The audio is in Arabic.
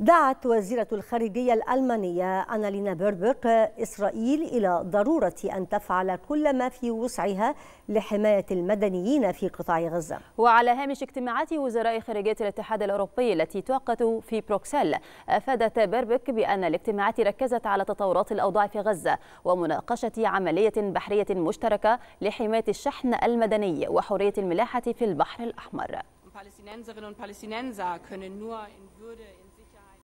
دعت وزيرة الخارجية الألمانية أنالينا بيربك إسرائيل إلى ضرورة أن تفعل كل ما في وسعها لحماية المدنيين في قطاع غزة وعلى هامش اجتماعات وزراء خارجية الاتحاد الأوروبي التي تعقد في بروكسل أفادت بيربك بأن الاجتماعات ركزت على تطورات الأوضاع في غزة ومناقشة عملية بحرية مشتركة لحماية الشحن المدني وحرية الملاحة في البحر الأحمر